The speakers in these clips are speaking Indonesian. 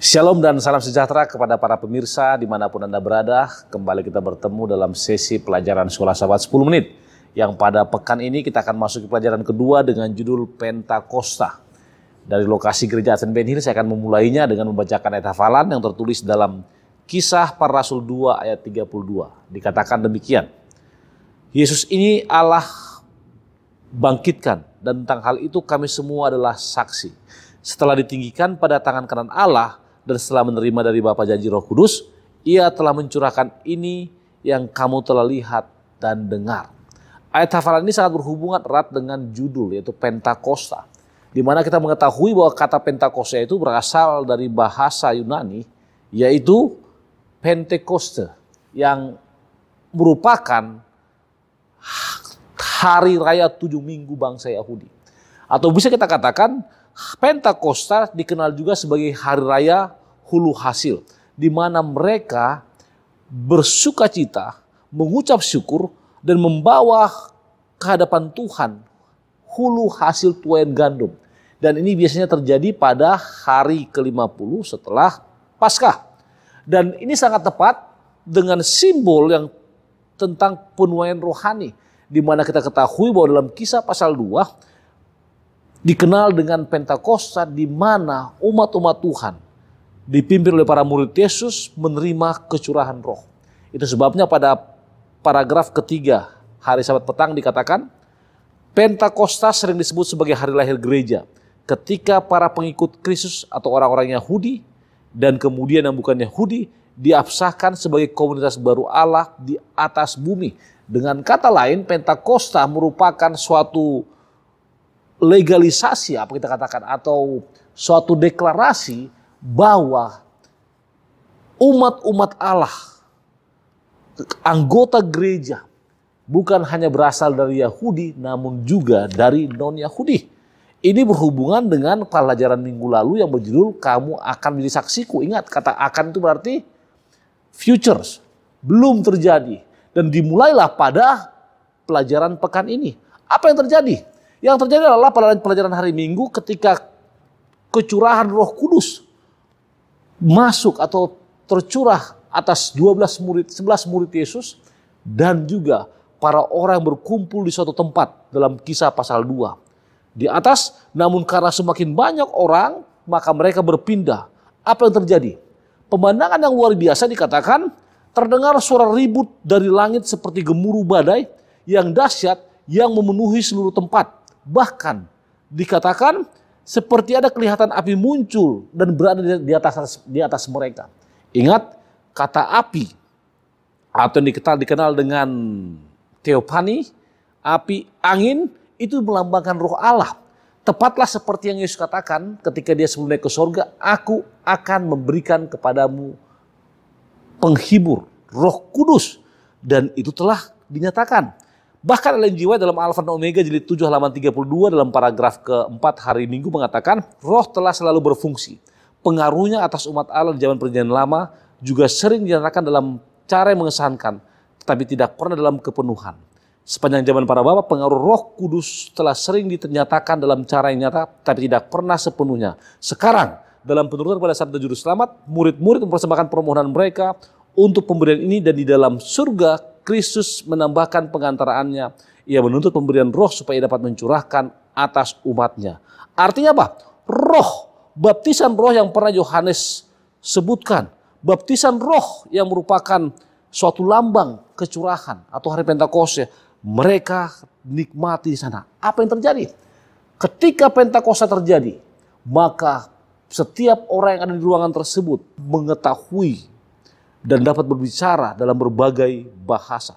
Shalom dan salam sejahtera kepada para pemirsa dimanapun Anda berada. Kembali kita bertemu dalam sesi pelajaran sekolah sahabat 10 menit. Yang pada pekan ini kita akan masuk ke pelajaran kedua dengan judul Pentakosta. Dari lokasi gereja Advent Ben Hill saya akan memulainya dengan membacakan ayat hafalan yang tertulis dalam kisah para rasul 2 ayat 32. Dikatakan demikian. Yesus ini Allah bangkitkan dan tentang hal itu kami semua adalah saksi. Setelah ditinggikan pada tangan kanan Allah, dan setelah menerima dari Bapa janji Roh Kudus, ia telah mencurahkan ini yang kamu telah lihat dan dengar. Ayat hafalan ini sangat berhubungan erat dengan judul yaitu Pentakosta. Di mana kita mengetahui bahwa kata Pentakosta itu berasal dari bahasa Yunani yaitu Pentekoste yang merupakan hari raya tujuh minggu bangsa Yahudi. Atau bisa kita katakan Pentakosta dikenal juga sebagai hari raya hulu hasil, di mana mereka bersuka cita, mengucap syukur, dan membawa kehadapan Tuhan hulu hasil tuayan gandum. Dan ini biasanya terjadi pada hari ke-50 setelah Paskah. Dan ini sangat tepat dengan simbol yang tentang penuaian rohani. Di mana kita ketahui bahwa dalam kisah pasal 2 dikenal dengan Pentakosta di mana umat-umat Tuhan dipimpin oleh para murid Yesus menerima kecurahan roh. Itu sebabnya pada paragraf ketiga hari sabat petang dikatakan Pentakosta sering disebut sebagai hari lahir gereja ketika para pengikut Kristus atau orang-orang Yahudi dan kemudian yang bukan Yahudi diabsahkan sebagai komunitas baru Allah di atas bumi. Dengan kata lain, Pentakosta merupakan suatu legalisasi apa kita katakan atau suatu deklarasi bahwa umat-umat Allah, anggota gereja, bukan hanya berasal dari Yahudi, namun juga dari non-Yahudi. Ini berhubungan dengan pelajaran minggu lalu yang berjudul "Kamu akan menjadi saksiku". Ingat, kata "akan" itu berarti futures, belum terjadi, dan dimulailah pada pelajaran pekan ini. Apa yang terjadi? Yang terjadi adalah pada pelajaran hari Minggu ketika kecurahan Roh Kudus masuk atau tercurah atas 12 murid, 11 murid Yesus dan juga para orang berkumpul di suatu tempat dalam kisah pasal 2. Di atas, namun karena semakin banyak orang, maka mereka berpindah. Apa yang terjadi? Pemandangan yang luar biasa dikatakan, terdengar suara ribut dari langit seperti gemuruh badai yang dahsyat yang memenuhi seluruh tempat. Bahkan dikatakan seperti ada kelihatan api muncul dan berada di atas di atas mereka. Ingat kata api atau yang dikenal dikenal dengan teopani, api angin itu melambangkan roh Allah. Tepatlah seperti yang Yesus katakan ketika dia sebelum naik ke surga, aku akan memberikan kepadamu penghibur, roh kudus. Dan itu telah dinyatakan Bahkan Ellen G. White dalam Alpha dan Omega jilid 7 halaman 32 dalam paragraf keempat hari Minggu mengatakan, roh telah selalu berfungsi. Pengaruhnya atas umat Allah di zaman perjanjian lama juga sering dinyatakan dalam cara yang mengesankan, tetapi tidak pernah dalam kepenuhan. Sepanjang zaman para bapak, pengaruh roh kudus telah sering dinyatakan dalam cara yang nyata, tapi tidak pernah sepenuhnya. Sekarang, dalam penurunan pada sabda juru selamat, murid-murid mempersembahkan permohonan mereka untuk pemberian ini dan di dalam surga Kristus menambahkan pengantaraannya. Ia menuntut pemberian roh supaya dapat mencurahkan atas umatnya. Artinya apa? Roh, baptisan roh yang pernah Yohanes sebutkan. Baptisan roh yang merupakan suatu lambang kecurahan atau hari Pentakosta. Ya. Mereka nikmati di sana. Apa yang terjadi? Ketika Pentakosta terjadi, maka setiap orang yang ada di ruangan tersebut mengetahui dan dapat berbicara dalam berbagai bahasa.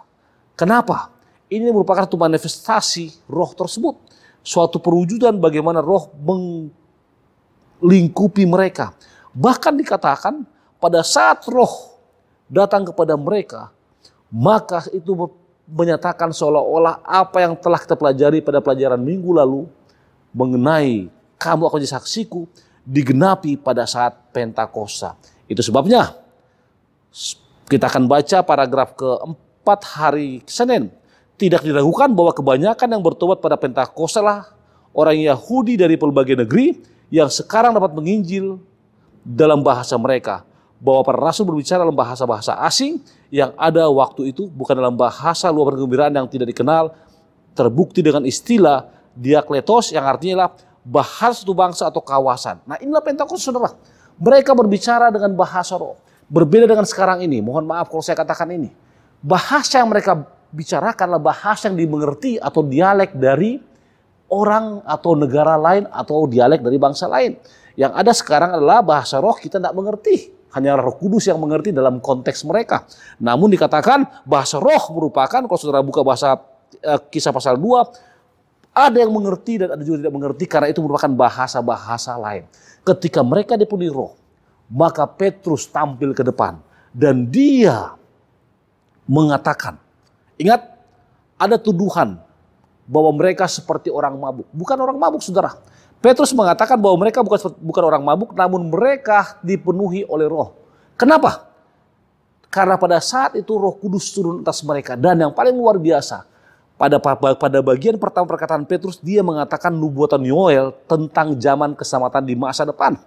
Kenapa? Ini merupakan satu manifestasi roh tersebut. Suatu perwujudan bagaimana roh melingkupi mereka. Bahkan dikatakan pada saat roh datang kepada mereka, maka itu menyatakan seolah-olah apa yang telah kita pelajari pada pelajaran minggu lalu mengenai kamu akan jadi saksiku digenapi pada saat Pentakosta. Itu sebabnya kita akan baca paragraf keempat hari Senin. Tidak diragukan bahwa kebanyakan yang bertobat pada Pentakosta lah orang Yahudi dari berbagai negeri yang sekarang dapat menginjil dalam bahasa mereka. Bahwa para rasul berbicara dalam bahasa-bahasa asing yang ada waktu itu bukan dalam bahasa luar kegembiraan yang tidak dikenal, terbukti dengan istilah diakletos yang artinya lah bahasa satu bangsa atau kawasan. Nah inilah Pentakosta saudara. Mereka berbicara dengan bahasa roh Berbeda dengan sekarang ini, mohon maaf kalau saya katakan ini. Bahasa yang mereka bicarakanlah bahasa yang dimengerti atau dialek dari orang atau negara lain atau dialek dari bangsa lain. Yang ada sekarang adalah bahasa roh kita tidak mengerti. Hanya roh kudus yang mengerti dalam konteks mereka. Namun dikatakan bahasa roh merupakan, kalau saudara buka bahasa eh, kisah pasal 2, ada yang mengerti dan ada juga tidak mengerti karena itu merupakan bahasa-bahasa lain. Ketika mereka dipenuhi roh, maka Petrus tampil ke depan dan dia mengatakan, ingat ada tuduhan bahwa mereka seperti orang mabuk. Bukan orang mabuk, saudara. Petrus mengatakan bahwa mereka bukan bukan orang mabuk, namun mereka dipenuhi oleh roh. Kenapa? Karena pada saat itu roh kudus turun atas mereka. Dan yang paling luar biasa, pada pada bagian pertama perkataan Petrus, dia mengatakan nubuatan Yoel tentang zaman keselamatan di masa depan.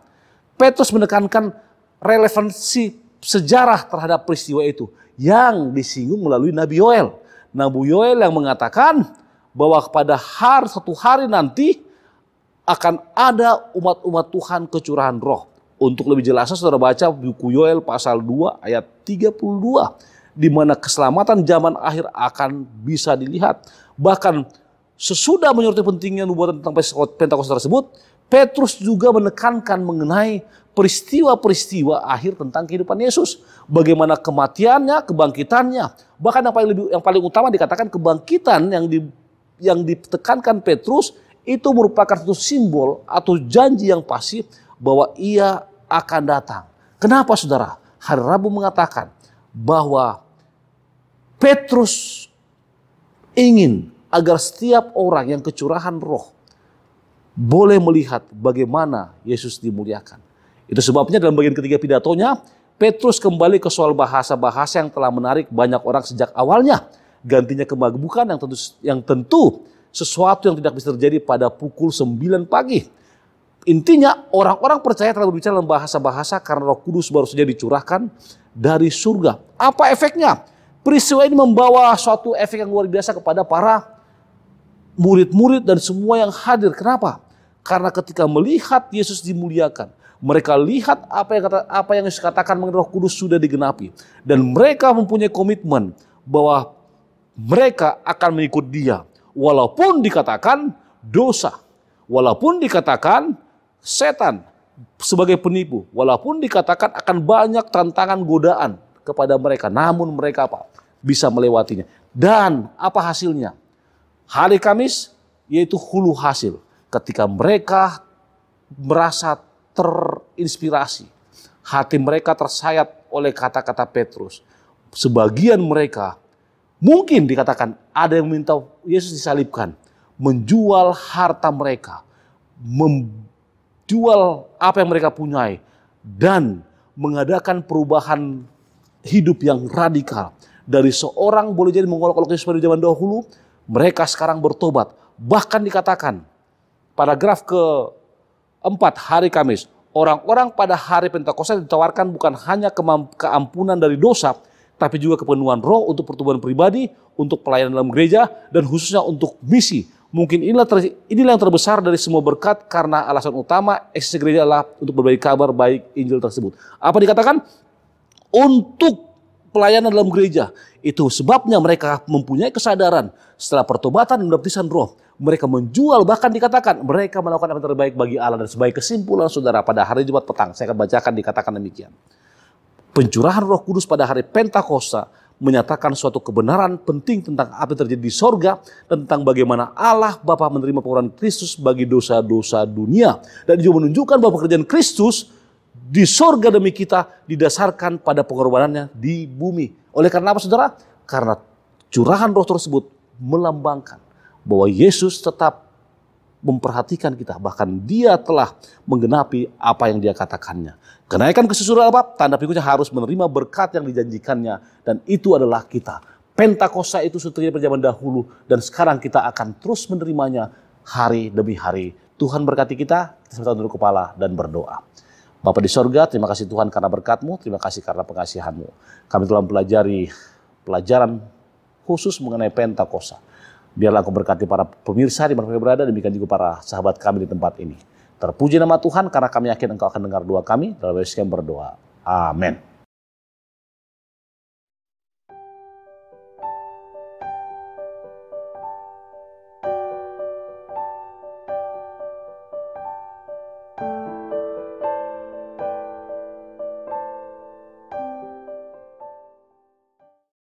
Petrus menekankan relevansi sejarah terhadap peristiwa itu yang disinggung melalui Nabi Yoel. Nabi Yoel yang mengatakan bahwa pada hari satu hari nanti akan ada umat-umat Tuhan kecurahan roh. Untuk lebih jelasnya saudara baca buku Yoel pasal 2 ayat 32 di mana keselamatan zaman akhir akan bisa dilihat. Bahkan sesudah menyoroti pentingnya nubuatan tentang Pentakosta tersebut, Petrus juga menekankan mengenai peristiwa-peristiwa akhir tentang kehidupan Yesus, bagaimana kematiannya, kebangkitannya, bahkan yang paling yang paling utama dikatakan kebangkitan yang di, yang ditekankan Petrus itu merupakan satu simbol atau janji yang pasti bahwa ia akan datang. Kenapa saudara? Hari Rabu mengatakan bahwa Petrus ingin agar setiap orang yang kecurahan roh boleh melihat bagaimana Yesus dimuliakan. Itu sebabnya dalam bagian ketiga pidatonya, Petrus kembali ke soal bahasa-bahasa yang telah menarik banyak orang sejak awalnya. Gantinya kemagbukan yang tentu, yang tentu sesuatu yang tidak bisa terjadi pada pukul 9 pagi. Intinya orang-orang percaya telah berbicara dalam bahasa-bahasa karena roh kudus baru saja dicurahkan dari surga. Apa efeknya? Peristiwa ini membawa suatu efek yang luar biasa kepada para murid-murid dan semua yang hadir. Kenapa? Karena ketika melihat Yesus dimuliakan, mereka lihat apa yang kata, apa yang Yesus katakan mengenai Roh Kudus sudah digenapi dan mereka mempunyai komitmen bahwa mereka akan mengikut Dia walaupun dikatakan dosa, walaupun dikatakan setan sebagai penipu, walaupun dikatakan akan banyak tantangan godaan kepada mereka, namun mereka apa? bisa melewatinya. Dan apa hasilnya? Hari Kamis yaitu hulu hasil ketika mereka merasa terinspirasi, hati mereka tersayat oleh kata-kata Petrus. Sebagian mereka mungkin dikatakan ada yang minta Yesus disalibkan, menjual harta mereka, menjual apa yang mereka punyai, dan mengadakan perubahan hidup yang radikal. Dari seorang boleh jadi mengolok-olok Yesus pada zaman dahulu, mereka sekarang bertobat. Bahkan dikatakan, Paragraf ke keempat hari Kamis. Orang-orang pada hari Pentakosta ditawarkan bukan hanya keampunan dari dosa, tapi juga kepenuhan roh untuk pertumbuhan pribadi, untuk pelayanan dalam gereja, dan khususnya untuk misi. Mungkin inilah, ter, inilah yang terbesar dari semua berkat karena alasan utama eksistensi gereja adalah untuk berbagi kabar baik Injil tersebut. Apa dikatakan? Untuk pelayanan dalam gereja. Itu sebabnya mereka mempunyai kesadaran setelah pertobatan dan baptisan roh. Mereka menjual bahkan dikatakan mereka melakukan yang terbaik bagi Allah. Dan sebagai kesimpulan saudara pada hari Jumat petang saya akan bacakan dikatakan demikian. Pencurahan roh kudus pada hari Pentakosta menyatakan suatu kebenaran penting tentang apa yang terjadi di sorga tentang bagaimana Allah Bapa menerima pengorbanan Kristus bagi dosa-dosa dunia dan juga menunjukkan bahwa pekerjaan Kristus di sorga demi kita didasarkan pada pengorbanannya di bumi. Oleh karena apa saudara? Karena curahan roh tersebut melambangkan bahwa Yesus tetap memperhatikan kita. Bahkan dia telah menggenapi apa yang dia katakannya. Kenaikan kesusuran apa? Tanda pikunya harus menerima berkat yang dijanjikannya. Dan itu adalah kita. Pentakosta itu setelah zaman dahulu. Dan sekarang kita akan terus menerimanya hari demi hari. Tuhan berkati kita, kita dulu kepala dan berdoa. Bapak di sorga, terima kasih Tuhan karena berkatmu, terima kasih karena pengasihanmu. Kami telah mempelajari pelajaran khusus mengenai pentakosa. Biarlah aku berkati para pemirsa di mana kami berada, demikian juga para sahabat kami di tempat ini. Terpuji nama Tuhan karena kami yakin engkau akan dengar doa kami, dalam Yesus berdoa. Amin.